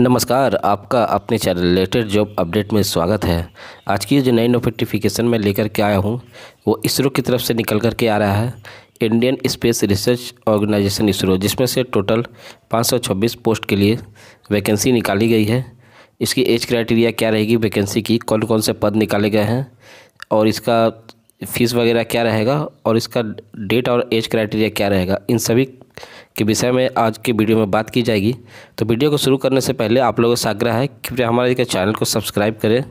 नमस्कार आपका अपने चैनल रिलेटेड जॉब अपडेट में स्वागत है आज की जो नई नोटिफिकेशन मैं लेकर के आया हूँ वो इसरो की तरफ से निकल कर के आ रहा है Indian space research organisation ISRO जिसमें से टोटल 526 पोस्ट के लिए वैकेंसी निकाली गई है इसकी एज क्राइटेरिया क्या रहेगी वैकेंसी की कौन कौन से पद निकाले गए हैं और इसका फ़ीस वगैरह क्या रहेगा और इसका डेट और एज क्राइटेरिया क्या रहेगा इन सभी के विषय में आज के वीडियो में बात की जाएगी तो वीडियो को शुरू करने से पहले आप लोगों से आग्रह है कि हमारे के चैनल को सब्सक्राइब करें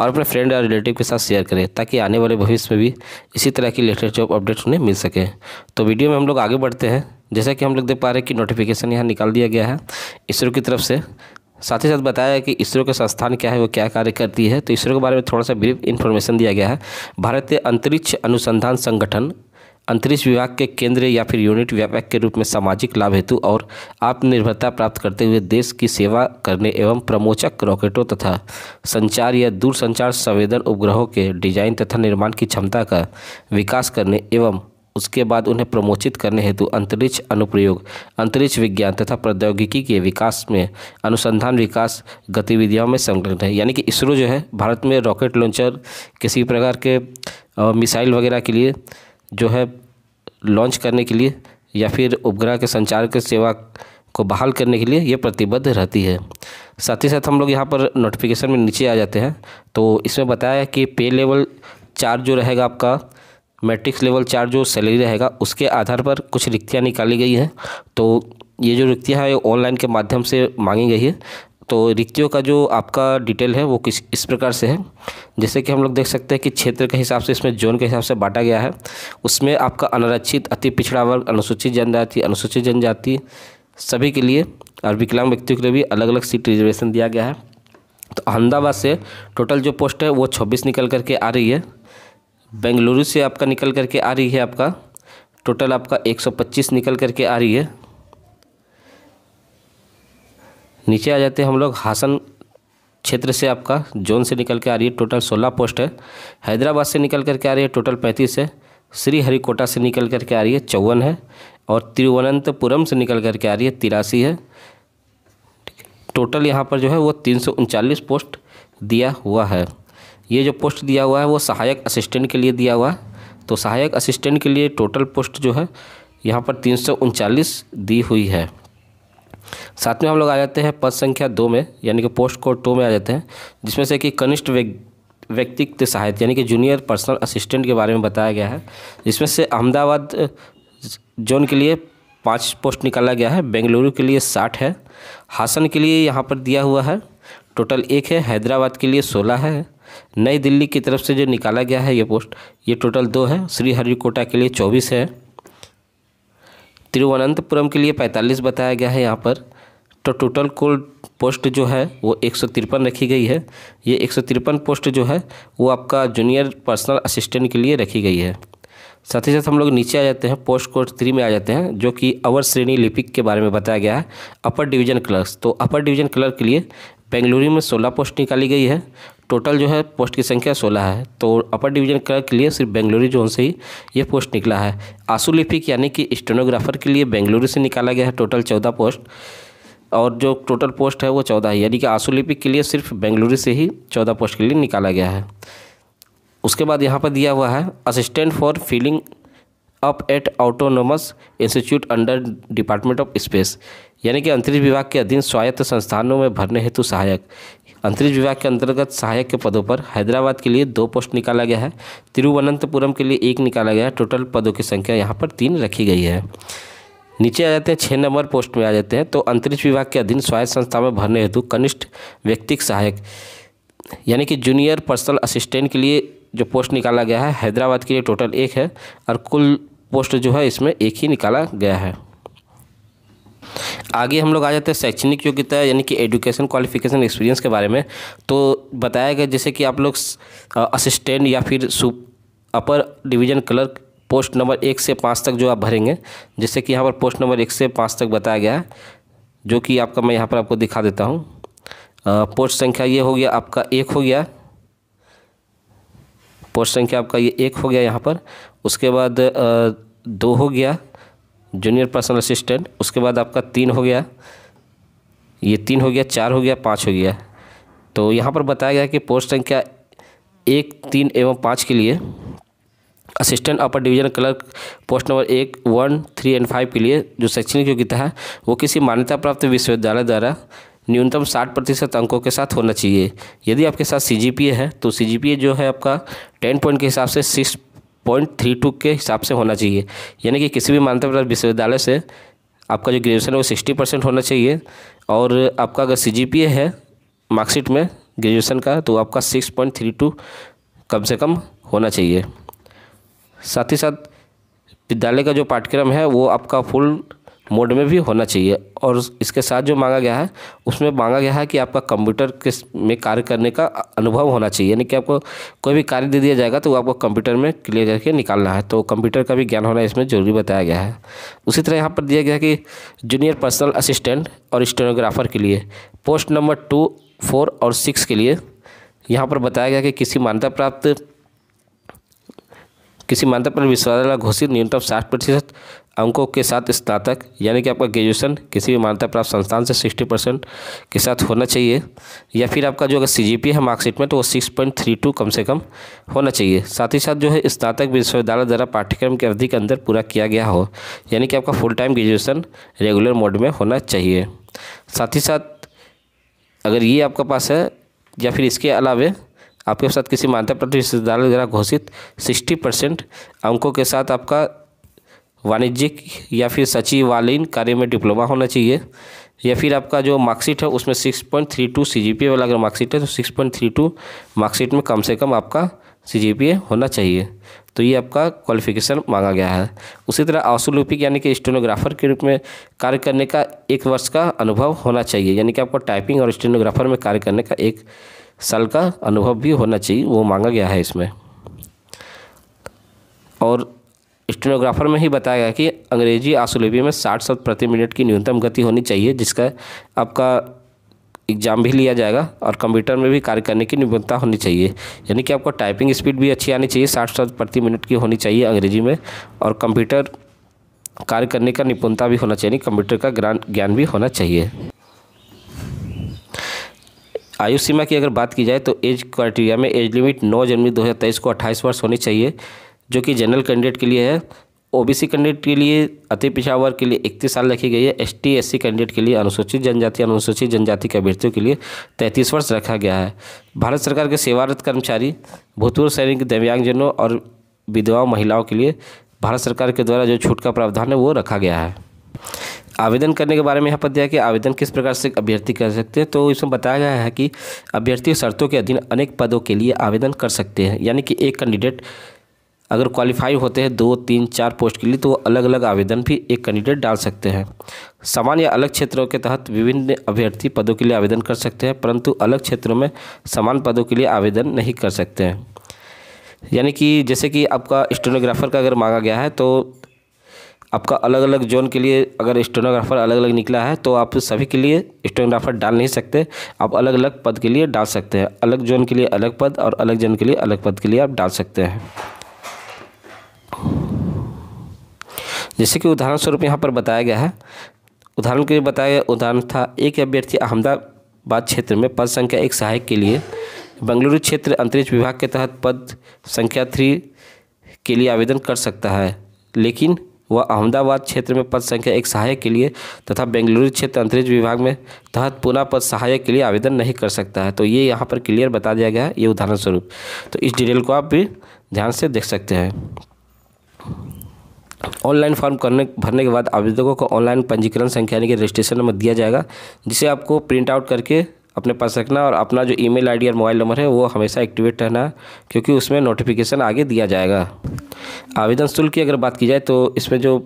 और अपने फ्रेंड और रिलेटिव के साथ शेयर करें ताकि आने वाले भविष्य में भी इसी तरह की लेटेस्ट जॉब अपडेट्स उन्हें मिल सके तो वीडियो में हम लोग आगे बढ़ते हैं जैसा कि हम लोग देख पा रहे हैं कि नोटिफिकेशन यहाँ निकाल दिया गया है इसरो की तरफ से साथ ही साथ बताया कि इसरो के संस्थान क्या है वो क्या कार्य करती है तो इसरो के बारे में थोड़ा सा ब्रीफ इन्फॉर्मेशन दिया गया है भारतीय अंतरिक्ष अनुसंधान संगठन अंतरिक्ष विभाग के केंद्र या फिर यूनिट व्यापक के रूप में सामाजिक लाभ हेतु और आत्मनिर्भरता प्राप्त करते हुए देश की सेवा करने एवं प्रमोचक रॉकेटों तथा संचार या दूरसंचार संवेदन उपग्रहों के डिजाइन तथा निर्माण की क्षमता का विकास करने एवं उसके बाद उन्हें प्रमोचित करने हेतु अंतरिक्ष अनुप्रयोग अंतरिक्ष विज्ञान तथा प्रौद्योगिकी के विकास में अनुसंधान विकास गतिविधियों में संलग्न है यानी कि इसरो जो है भारत में रॉकेट लॉन्चर किसी प्रकार के मिसाइल वगैरह के लिए जो है लॉन्च करने के लिए या फिर उपग्रह के संचार के सेवा को बहाल करने के लिए ये प्रतिबद्ध रहती है साथ ही साथ हम लोग यहाँ पर नोटिफिकेशन में नीचे आ जाते हैं तो इसमें बताया कि पे लेवल चार्ज जो रहेगा आपका मैट्रिक्स लेवल चार्ज जो सैलरी रहेगा उसके आधार पर कुछ रिक्तियाँ निकाली गई हैं तो ये जो रिक्तियाँ हैं ये ऑनलाइन के माध्यम से मांगी गई है तो रिक्तियों का जो आपका डिटेल है वो किस इस प्रकार से है जैसे कि हम लोग देख सकते हैं कि क्षेत्र के हिसाब से इसमें जोन के हिसाब से बांटा गया है उसमें आपका अनारक्षित अति पिछड़ा वर्ग अनुसूचित जनजाति अनुसूचित जनजाति सभी के लिए और विकलांग व्यक्तियों के लिए भी अलग अलग सीट रिजर्वेशन दिया गया है तो अहमदाबाद से टोटल जो पोस्ट है वो छब्बीस निकल करके आ रही है बेंगलुरु से आपका निकल करके आ रही है आपका टोटल आपका एक निकल करके आ रही है नीचे आ जाते हैं हम लोग हासन क्षेत्र से आपका जोन से निकल के आ रही है टोटल सोलह पोस्ट है हैदराबाद से निकल कर के आ रही है टोटल पैंतीस है श्रीहरिकोटा से निकल कर के आ रही है चौवन है और तिरुवनंतपुरम से निकल कर के आ रही है तिरासी है टोटल यहाँ पर जो है वो तीन पोस्ट दिया हुआ है ये जो पोस्ट दिया हुआ है वो सहायक असिस्टेंट के लिए दिया हुआ है तो सहायक असिस्टेंट के लिए टोटल पोस्ट जो है यहाँ पर तीन दी हुई है साथ में हम लोग आ जाते हैं पद संख्या दो में यानी कि पोस्ट कोड टू में आ जाते हैं जिसमें से कि कनिष्ठ व्यक्तित्व सहायता यानी कि जूनियर पर्सनल असिस्टेंट के बारे में बताया गया है जिसमें से अहमदाबाद जोन के लिए पाँच पोस्ट निकाला गया है बेंगलुरु के लिए साठ है हासन के लिए यहाँ पर दिया हुआ है टोटल एक है हैदराबाद के लिए सोलह है नई दिल्ली की तरफ से जो निकाला गया है ये पोस्ट ये टोटल दो है श्री हरिकोटा के लिए चौबीस है तिरुवनंतपुरम के लिए 45 बताया गया है यहाँ पर तो टोटल कुल पोस्ट जो है वो एक रखी गई है ये एक पोस्ट जो है वो आपका जूनियर पर्सनल असिस्टेंट के लिए रखी गई है साथ ही साथ हम लोग नीचे आ जाते हैं पोस्ट कोर्स थ्री में आ जाते हैं जो कि अवर श्रेणी लिपिक के बारे में बताया गया है अपर डिवीजन क्लर्क तो अपर डिवीजन क्लर्क के लिए बेंगलुरु में सोलह पोस्ट निकाली गई है टोटल जो है पोस्ट की संख्या सोलह है तो अपर डिवीजन क्लर्क के लिए सिर्फ बेंगलुरु जोन से ही ये पोस्ट निकला है आंसू लिपिक यानी कि स्टेनोग्राफर के लिए बेंगलुरु से निकाला गया है टोटल चौदह पोस्ट और जो टोटल पोस्ट है वो चौदह है यानी कि आंसू लिपिक के लिए सिर्फ बेंगलुरु से ही चौदह पोस्ट के लिए निकाला गया है उसके बाद यहाँ पर दिया हुआ है assistant for filling up at autonomous institute under department of space यानी कि अंतरिक्ष विभाग के अधीन स्वायत्त संस्थानों में भरने हेतु सहायक अंतरिक्ष विभाग के अंतर्गत सहायक के पदों पर हैदराबाद के लिए दो पोस्ट निकाला गया है तिरुवनंतपुरम के लिए एक निकाला गया है टोटल पदों की संख्या यहाँ पर तीन रखी गई है नीचे आ जाते हैं छः नंबर पोस्ट में आ जाते हैं तो अंतरिक्ष विभाग के अधीन स्वायत्त संस्था में भरने हेतु कनिष्ठ व्यक्तिक सहायक यानी कि जूनियर पर्सनल असिस्टेंट के लिए जो पोस्ट निकाला गया है हैदराबाद के लिए टोटल एक है और कुल पोस्ट जो है इसमें एक ही निकाला गया है आगे हम लोग आ जाते हैं शैक्षणिक योग्यता यानी कि एजुकेशन क्वालिफिकेशन एक्सपीरियंस के बारे में तो बताया गया जैसे कि आप लोग असिस्टेंट या फिर upper division clerk post number एक से पाँच तक जो आप भरेंगे जैसे कि यहाँ पर पोस्ट नंबर एक से पाँच तक बताया गया है जो कि आपका मैं यहाँ पर आपको दिखा देता हूँ पोस्ट संख्या ये हो गया आपका एक हो गया पोस्ट संख्या आपका ये एक हो गया यहाँ पर उसके बाद दो हो गया जूनियर पर्सनल असिस्टेंट उसके बाद आपका तीन हो गया ये तीन हो गया चार हो गया पाँच हो गया तो यहाँ पर बताया गया कि पोस्ट संख्या एक तीन एवं पाँच के लिए assistant upper division clerk post number एक वन थ्री एंड फाइव के लिए जो शैक्षणिक योग्यता है वो किसी मान्यता प्राप्त विश्वविद्यालय द्वारा न्यूनतम साठ प्रतिशत अंकों के साथ होना चाहिए यदि आपके साथ सी है तो सी जो है आपका टेन पॉइंट के हिसाब से सिक्स पॉइंट थ्री टू के हिसाब से होना चाहिए यानी कि किसी भी मान्यता प्राप्त विश्वविद्यालय से आपका जो ग्रेजुएशन है वो सिक्सटी परसेंट होना चाहिए और आपका अगर सी है मार्कशीट में ग्रेजुएशन का तो आपका सिक्स पॉइंट थ्री टू कम से कम होना चाहिए साथ ही साथ विद्यालय का जो पाठ्यक्रम है वो आपका फुल मोड में भी होना चाहिए और इसके साथ जो मांगा गया है उसमें मांगा गया है कि आपका कंप्यूटर के में कार्य करने का अनुभव होना चाहिए यानी कि आपको कोई भी कार्य दे दिया जाएगा तो वो आपको कंप्यूटर में क्लियर करके निकालना है तो कंप्यूटर का भी ज्ञान होना इसमें ज़रूरी बताया गया है उसी तरह यहाँ पर दिया गया कि जूनियर पर्सनल असिस्टेंट और स्टेनोग्राफर के लिए पोस्ट नंबर टू फोर और सिक्स के लिए यहाँ पर बताया गया कि किसी मान्यता प्राप्त किसी मान्यता पर विश्वविद्यालय घोषित न्यूनतम साठ प्रतिशत अंकों के साथ स्नातक यानी कि आपका ग्रेजुएशन किसी भी मान्यता प्राप्त संस्थान से सिक्सटी परसेंट के साथ होना चाहिए या फिर आपका जो अगर सी जी पी है मार्कशीट में तो वो सिक्स पॉइंट थ्री टू कम से कम होना चाहिए साथ ही साथ जो है स्नातक विश्वविद्यालय द्वारा पाठ्यक्रम की अवधि के अंदर पूरा किया गया हो यानी कि आपका full time graduation regular mode में होना चाहिए साथ ही साथ अगर ये आपके पास है या फिर इसके अलावा आपके साथ किसी मान्यता प्राप्त विश्वविद्यालय द्वारा घोषित सिक्सटी परसेंट अंकों के साथ आपका वाणिज्यिक या फिर सचिवालीन कार्य में डिप्लोमा होना चाहिए या फिर आपका जो मार्कशीट है उसमें six point three two C G P वाला अगर मार्कशीट है तो six point three two marksheet में कम से कम आपका सी जी पी होना चाहिए तो ये आपका क्वालिफिकेशन मांगा गया है उसी तरह ऑसोलिपिक यानी कि स्टेनोग्राफर के रूप में कार्य करने का एक वर्ष का अनुभव होना चाहिए यानी कि आपको टाइपिंग और स्टेनोग्राफर में कार्य करने का एक साल का अनुभव भी होना चाहिए वो मांगा गया है इसमें और स्टेनोग्राफर में ही बताया गया कि अंग्रेजी आंसुलिपि में साठ शब्द प्रति मिनट की न्यूनतम गति होनी चाहिए जिसका आपका एग्ज़ाम भी लिया जाएगा और कंप्यूटर में भी कार्य करने की निपुणता होनी चाहिए यानी कि आपको टाइपिंग स्पीड भी अच्छी आनी चाहिए साठ शब्द प्रति मिनट की होनी चाहिए अंग्रेजी में और कंप्यूटर कार्य करने का निपुणता भी होना चाहिए कंप्यूटर का ज्ञान ज्ञान भी होना चाहिए आयु सीमा की अगर बात की जाए तो एज क्राइटेरिया में एज लिमिट नौ जनवरी दो को अट्ठाईस वर्ष होनी चाहिए जो कि जनरल कैंडिडेट के लिए है ओबीसी कैंडिडेट के लिए अति पिछड़ा वर्ग के लिए इकतीस साल रखी गई है एसटी एससी कैंडिडेट के लिए अनुसूचित जनजाति अनुसूचित जनजाति के अभ्यर्थियों के लिए तैंतीस वर्ष रखा गया है भारत सरकार के सेवारत कर्मचारी भूतपूर्व सैनिक दिव्यांगजनों और विधवा महिलाओं के लिए भारत सरकार के द्वारा जो छूट का प्रावधान है वो रखा गया है आवेदन करने के बारे में यहाँ पर दिया कि आवेदन किस प्रकार से अभ्यर्थी कर सकते हैं तो इसमें बताया गया है कि अभ्यर्थी शर्तों के अधीन अनेक पदों के लिए आवेदन कर सकते हैं यानी कि एक कैंडिडेट अगर क्वालिफाई होते हैं दो तीन चार पोस्ट के लिए तो वो अलग अलग आवेदन भी एक कैंडिडेट डाल सकते हैं समान या अलग क्षेत्रों के तहत विभिन्न अभ्यर्थी पदों के लिए आवेदन कर सकते हैं परंतु अलग क्षेत्रों में समान पदों के लिए आवेदन नहीं कर सकते हैं यानी कि जैसे कि आपका स्टेनोग्राफर का अगर मांगा गया है तो आपका अलग अलग जोन के लिए अगर स्टेनोग्राफर अलग अलग निकला है तो आप सभी के लिए स्टेनोग्राफर डाल नहीं सकते आप अलग अलग पद के लिए डाल सकते हैं अलग जोन के लिए अलग पद और अलग जोन के लिए अलग पद के लिए आप डाल सकते हैं जैसे कि उदाहरण स्वरूप यहाँ पर बताया गया है उदाहरण के लिए बताया गया उदाहरण था एक अभ्यर्थी अहमदाबाद क्षेत्र में पद संख्या एक सहायक के लिए बेंगलुरु क्षेत्र अंतरिक्ष विभाग के तहत पद संख्या थ्री के लिए आवेदन कर सकता है लेकिन वह अहमदाबाद क्षेत्र में पद संख्या एक सहायक के लिए तथा बेंगलुरु क्षेत्र अंतरिक्ष विभाग में तहत पुनः पद सहायक के लिए आवेदन नहीं कर सकता है तो ये यहाँ पर क्लियर बता दिया गया है ये उदाहरण स्वरूप तो इस डिटेल को आप भी ध्यान से देख सकते हैं ऑनलाइन फॉर्म करने भरने के बाद आवेदकों को ऑनलाइन पंजीकरण संख्या यानी कि रजिस्ट्रेशन नंबर दिया जाएगा जिसे आपको प्रिंट आउट करके अपने पास रखना और अपना जो ईमेल आईडी और मोबाइल नंबर है वो हमेशा एक्टिवेट रहना क्योंकि उसमें नोटिफिकेशन आगे दिया जाएगा आवेदन शुल्क की अगर बात की जाए तो इसमें जो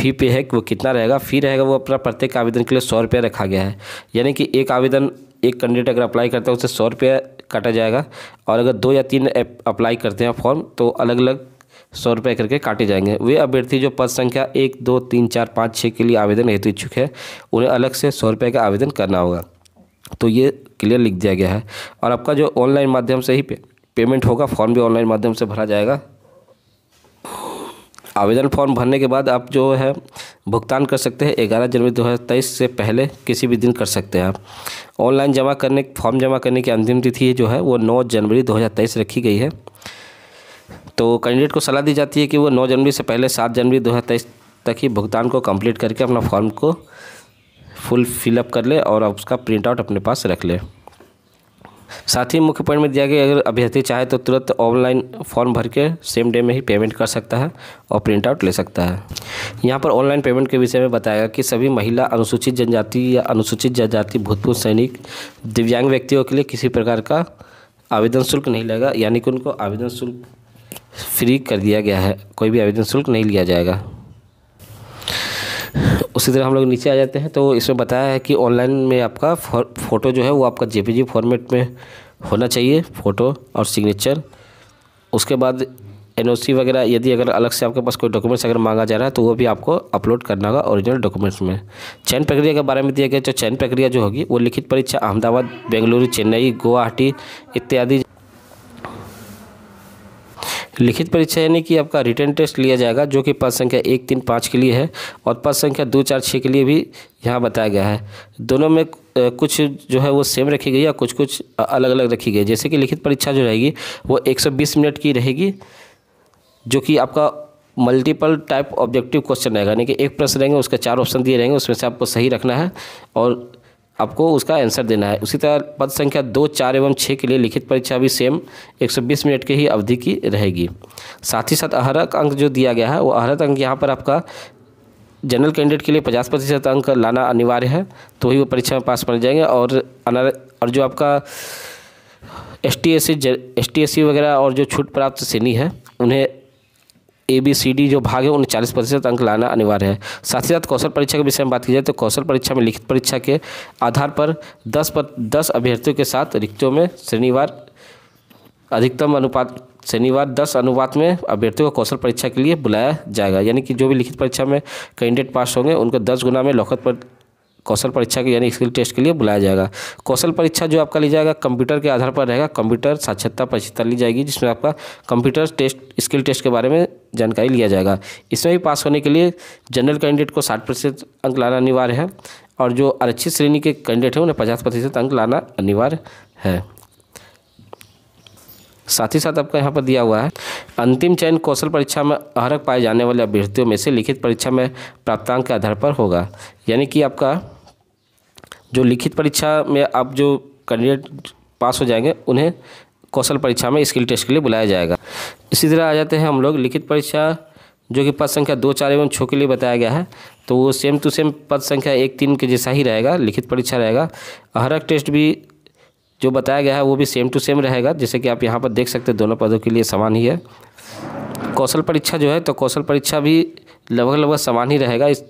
फ़ी पे है वो कितना रहेगा फ़ी रहेगा वो अपना प्रत्येक आवेदन के लिए सौ रुपया रखा गया है यानी कि एक आवेदन एक कैंडिडेट अगर अप्लाई करता है उसे सौ रुपया काटा जाएगा और अगर दो या तीन अप्लाई करते हैं फॉर्म तो अलग अलग सौ रुपये करके काटे जाएंगे वे अभ्यर्थी जो पद संख्या एक दो तीन चार पाँच छः के लिए आवेदन हेतु इच्छुक है उन्हें अलग से सौ रुपये का आवेदन करना होगा तो ये क्लियर लिख दिया गया है और आपका जो ऑनलाइन माध्यम से ही पे, पेमेंट होगा फॉर्म भी ऑनलाइन माध्यम से भरा जाएगा आवेदन फॉर्म भरने के बाद आप जो है भुगतान कर सकते हैं ग्यारह जनवरी दो से पहले किसी भी दिन कर सकते हैं आप ऑनलाइन जमा करने फॉर्म जमा करने की अंतिम तिथि जो है वो 9 जनवरी 2023 रखी गई है तो कैंडिडेट को सलाह दी जाती है कि वो नौ जनवरी से पहले सात जनवरी दो तक ही भुगतान को कंप्लीट करके अपना फॉर्म को फुल फिलअप कर ले और उसका प्रिंट आउट अपने पास रख ले साथ ही मुख्य पॉइंट में दिया गया अगर अभ्यर्थी चाहे तो तुरंत ऑनलाइन फॉर्म भर के सेम डे में ही पेमेंट कर सकता है और प्रिंट आउट ले सकता है यहाँ पर ऑनलाइन पेमेंट के विषय में बताया गया कि सभी महिला अनुसूचित जनजाति या अनुसूचित जनजाति भूतपूर्व सैनिक दिव्यांग व्यक्तियों के लिए किसी प्रकार का आवेदन शुल्क नहीं लगेगा यानी कि उनको आवेदन शुल्क फ्री कर दिया गया है कोई भी आवेदन शुल्क नहीं लिया जाएगा उसी तरह हम लोग नीचे आ जाते हैं तो इसमें बताया है कि ऑनलाइन में आपका फ़ोटो जो है वो आपका जे फॉर्मेट में होना चाहिए फ़ोटो और सिग्नेचर उसके बाद एनओसी वगैरह यदि अगर अलग से आपके पास कोई डॉक्यूमेंट्स अगर मांगा जा रहा है तो वो भी आपको अपलोड करना होगा ओरिजिनल डॉक्यूमेंट्स में चयन प्रक्रिया के बारे में दिया गया जो चयन प्रक्रिया जो होगी वो लिखित परीक्षा अहमदाबाद बेंगलुरु चेन्नई गुवाहाटी इत्यादि लिखित परीक्षा यानी कि आपका रिटर्न टेस्ट लिया जाएगा जो कि पद संख्या एक तीन पाँच के लिए है और पद संख्या दो चार छः के लिए भी यहाँ बताया गया है दोनों में कुछ जो है वो सेम रखी गई या कुछ कुछ अलग अलग रखी गई जैसे कि लिखित परीक्षा जो रहेगी वो 120 मिनट की रहेगी जो कि आपका मल्टीपल टाइप ऑब्जेक्टिव क्वेश्चन रहेगा यानी कि एक प्रश्न रहेंगे उसके चार ऑप्शन दिए रहेंगे उसमें से आपको सही रखना है और आपको उसका आंसर देना है उसी तरह पद संख्या दो चार एवं छः के लिए लिखित परीक्षा भी सेम 120 मिनट के ही अवधि की रहेगी साथ ही साथ अहरक अंक जो दिया गया है वो अहरक अंक यहाँ पर आपका जनरल कैंडिडेट के लिए पचास प्रतिशत अंक लाना अनिवार्य है तो ही वो परीक्षा में पास पड़ जाएंगे और अनर और जो आपका S T S C S T S C वगैरह और जो छूट प्राप्त श्रेणी है उन्हें ए बी सी डी जो भाग है उन्हें चालीस प्रतिशत अंक लाना अनिवार्य है साथ ही साथ कौशल परीक्षा के विषय में बात की जाए तो कौशल परीक्षा में लिखित परीक्षा के आधार पर दस पर दस अभ्यर्थियों के साथ रिक्तियों में शनिवार अधिकतम अनुपात शनिवार दस अनुपात में अभ्यर्थियों को कौशल परीक्षा के लिए बुलाया जाएगा यानी कि जो भी लिखित परीक्षा में कैंडिडेट पास होंगे उनको दस गुना में पर कौशल परीक्षा के यानी स्किल टेस्ट के लिए बुलाया जाएगा कौशल परीक्षा जो आपका ली जाएगा कंप्यूटर के आधार पर रहेगा कंप्यूटर साक्षरता परीक्षा ली जाएगी जिसमें आपका कंप्यूटर टेस्ट स्किल टेस्ट के बारे में जानकारी लिया जाएगा इसमें भी पास होने के लिए जनरल कैंडिडेट को साठ प्रतिशत अंक लाना अनिवार्य है और जो आरक्षित श्रेणी के कैंडिडेट हैं उन्हें पचास प्रतिशत अंक लाना अनिवार्य है साथ ही साथ आपका यहाँ पर दिया हुआ है अंतिम चयन कौशल परीक्षा में अहरक पाए जाने वाले अभ्यर्थियों में से लिखित परीक्षा में प्राप्तांक के आधार पर होगा यानी कि आपका जो लिखित परीक्षा में आप जो कैंडिडेट पास हो जाएंगे उन्हें कौशल परीक्षा में स्किल टेस्ट के लिए बुलाया जाएगा इसी तरह आ जाते हैं हम लोग लिखित परीक्षा जो कि पद संख्या दो चार एवं छः के लिए बताया गया है तो वो सेम टू सेम पद संख्या एक तीन के जैसा ही रहेगा लिखित परीक्षा रहेगा अहरक टेस्ट भी जो बताया गया है वो भी सेम टू सेम रहेगा जैसे कि आप यहाँ पर देख सकते हैं दोनों पदों के लिए समान ही है कौशल परीक्षा जो है तो कौशल परीक्षा भी लगभग लगभग समान ही रहेगा इस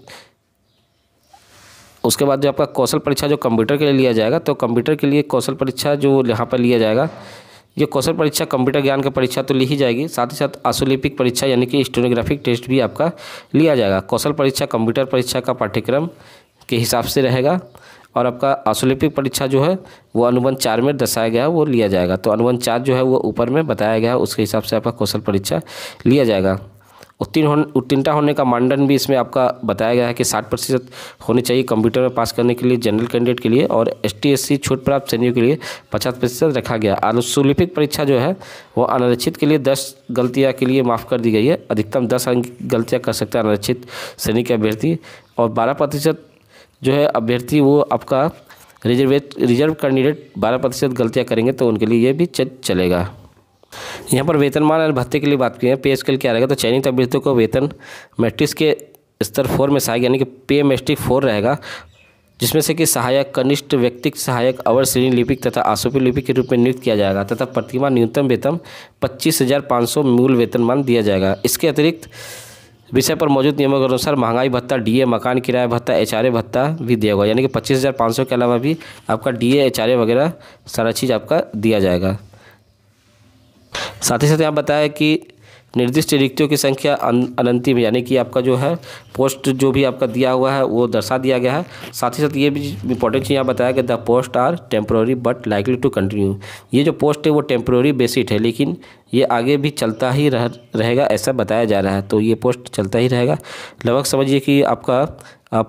उसके बाद जो आपका कौशल परीक्षा जो कंप्यूटर के लिए लिया जाएगा तो कंप्यूटर के लिए कौशल परीक्षा जो यहाँ पर लिया जाएगा ये कौशल परीक्षा कंप्यूटर ज्ञान की परीक्षा तो ली ही जाएगी साथ ही साथ आसोलिपिक परीक्षा यानी कि स्टोनोग्राफिक टेस्ट भी आपका लिया जाएगा कौशल परीक्षा कंप्यूटर परीक्षा का पाठ्यक्रम के हिसाब से रहेगा और आपका आसोलिपिक परीक्षा जो है वो अनुबंध चार में दर्शाया गया है वो लिया जाएगा तो अनुबंध चार जो है वो ऊपर में बताया गया है उसके हिसाब से आपका कौशल परीक्षा लिया जाएगा उत्तीर्ण होने उत्तीर्णता होने का मानदंड भी इसमें आपका बताया गया है कि साठ प्रतिशत होनी चाहिए कंप्यूटर में पास करने के लिए जनरल कैंडिडेट के लिए और एस टी छूट प्राप्त श्रेणियों के लिए पचास प्रतिशत रखा गया अनुसुलिपिक परीक्षा जो है वो अनारक्षित के लिए दस गलतियाँ के लिए माफ़ कर दी गई है अधिकतम दस अंक गलतियाँ कर सकते हैं अनारक्षित श्रेणी के अभ्यर्थी और बारह प्रतिशत जो है अभ्यर्थी वो आपका रिजर्वे रिजर्व कैंडिडेट बारह प्रतिशत गलतियाँ करेंगे तो उनके लिए ये भी चलेगा यहाँ पर वेतनमान और भत्ते के लिए बात की है पे स्केल क्या रहेगा तो चयनित अभ्यर्थियों को वेतन मैट्रिक्स के स्तर फोर में सहायक यानी कि पे मैट्रिक फोर रहेगा जिसमें से कि सहायक कनिष्ठ व्यक्तिक सहायक अवर श्रेणी लिपिक तथा आसोपी लिपिक के रूप में नियुक्त किया जाएगा तथा प्रतिमा न्यूनतम वेतन पच्चीस हज़ार पाँच सौ मूल वेतनमान दिया जाएगा इसके अतिरिक्त विषय पर मौजूद नियमों के अनुसार महंगाई भत्ता डीए मकान किराया भत्ता एचआरए भत्ता भी दिया होगा यानी कि पच्चीस हज़ार पाँच सौ के अलावा भी आपका डीए एचआरए वगैरह सारा चीज़ आपका दिया जाएगा साथ ही साथ यहाँ बताया कि निर्दिष्ट रिक्तियों की संख्या अनंतिम यानी कि आपका जो है पोस्ट जो भी आपका दिया हुआ है वो दर्शा दिया गया है साथ ही साथ ये भी इंपॉर्टेंट चीज़ यहाँ बताया कि the post are temporary but likely to continue ये जो पोस्ट है वो टेम्प्रोरी बेसिट है लेकिन ये आगे भी चलता ही रह रहेगा ऐसा बताया जा रहा है तो ये पोस्ट चलता ही रहेगा लगभग समझिए कि आपका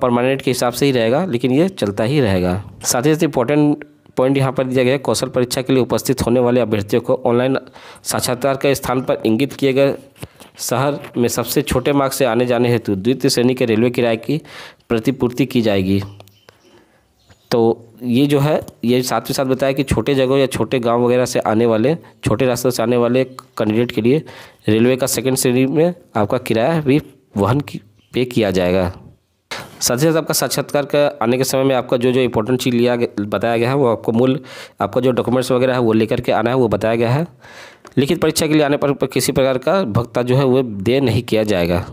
परमानेंट के हिसाब से ही रहेगा लेकिन ये चलता ही रहेगा साथ ही साथ इंपॉर्टेंट पॉइंट यहाँ पर दिया गया है कौशल परीक्षा के लिए उपस्थित होने वाले अभ्यर्थियों को ऑनलाइन साक्षात्कार के स्थान पर इंगित किए गए शहर में सबसे छोटे मार्क्स से आने जाने हेतु द्वितीय श्रेणी के रेलवे किराए की प्रतिपूर्ति की जाएगी तो ये जो है ये साथ ही साथ बताया कि छोटे जगहों या छोटे गांव वगैरह से आने वाले छोटे रास्ते से आने वाले कैंडिडेट के लिए रेलवे का सेकंड श्रेणी में आपका किराया भी वहन की पे किया जाएगा साथ ही साथ आपका साक्षात्कार का आने के समय में आपका जो जो इंपॉर्टेंट चीज़ लिया बताया गया है वो आपको मूल आपका जो डॉक्यूमेंट्स वगैरह है वो लेकर के आना है वो बताया गया है लिखित परीक्षा के लिए आने पर, किसी प्रकार का भक्ता जो है वो दे नहीं किया जाएगा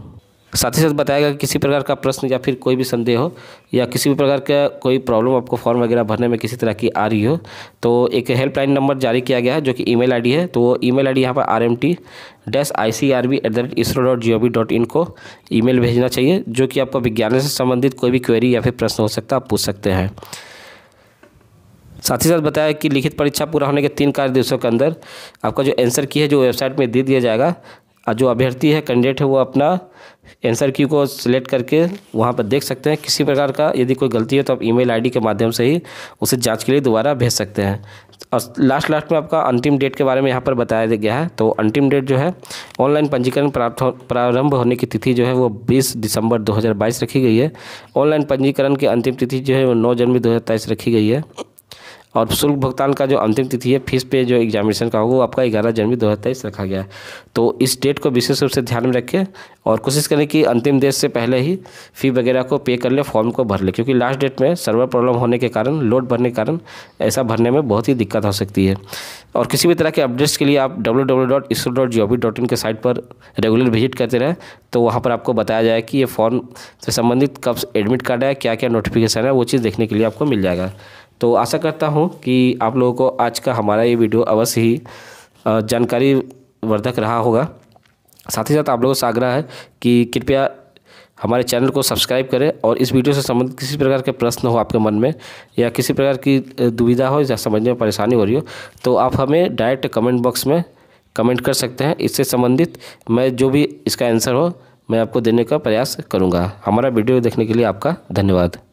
साथ ही साथ बताया गया कि किसी प्रकार का प्रश्न या फिर कोई भी संदेह हो या किसी भी प्रकार का कोई प्रॉब्लम आपको फॉर्म वगैरह भरने में किसी तरह की आ रही हो तो एक हेल्पलाइन नंबर जारी किया गया है जो कि ईमेल आईडी है तो वो ईमेल आईडी यहाँ पर R M T dash I C R B at the rate ISRO dot G O V dot in को मेल भेजना चाहिए जो कि आपको विज्ञान से संबंधित कोई भी क्वेरी या फिर प्रश्न हो सकता है आप पूछ सकते हैं साथ ही साथ बताया कि लिखित परीक्षा पूरा होने के तीन कार्य दिवसों के अंदर आपका जो आंसर की है जो वेबसाइट में दे दिया जाएगा जो अभ्यर्थी है कैंडिडेट है वो अपना एंसर क्यू को सिलेक्ट करके वहाँ पर देख सकते हैं किसी प्रकार का यदि कोई गलती है तो आप ईमेल आईडी के माध्यम से ही उसे जांच के लिए दोबारा भेज सकते हैं और लास्ट लास्ट में आपका अंतिम डेट के बारे में यहाँ पर बताया गया है तो अंतिम डेट जो है ऑनलाइन पंजीकरण प्राप्त हो प्रारंभ होने की तिथि जो है वो 20 दिसंबर 2022 रखी गई है ऑनलाइन पंजीकरण की अंतिम तिथि जो है वो नौ जनवरी दो रखी गई है और शुल्क भुगतान का जो अंतिम तिथि है फीस पे जो एग्जामिनेशन का होगा वो आपका ग्यारह जनवरी दो हज़ार तेईस रखा गया है तो इस डेट को विशेष रूप से ध्यान में रखें और कोशिश करें कि अंतिम डेट से पहले ही फ़ी वगैरह को पे कर लें फॉर्म को भर लें क्योंकि लास्ट डेट में सर्वर प्रॉब्लम होने के कारण लोड भरने के कारण ऐसा भरने में बहुत ही दिक्कत हो सकती है और किसी भी तरह के अपडेट्स के लिए आप डब्ल्यू के साइट पर रेगुलर विजिट करते रहें तो वहाँ पर आपको बताया जाए कि ये फॉर्म से संबंधित कब एडमिट कार्ड है क्या क्या नोटिफिकेशन है वो चीज़ देखने के लिए आपको मिल जाएगा तो आशा करता हूँ कि आप लोगों को आज का हमारा ये वीडियो अवश्य ही जानकारी वर्धक रहा होगा साथ ही साथ आप लोगों से आग्रह है कि कृपया हमारे चैनल को सब्सक्राइब करें और इस वीडियो से संबंधित किसी प्रकार के प्रश्न हो आपके मन में या किसी प्रकार की दुविधा हो या समझने में परेशानी हो रही हो तो आप हमें डायरेक्ट कमेंट बॉक्स में कमेंट कर सकते हैं इससे संबंधित मैं जो भी इसका आंसर हो मैं आपको देने का प्रयास करूँगा हमारा वीडियो देखने के लिए आपका धन्यवाद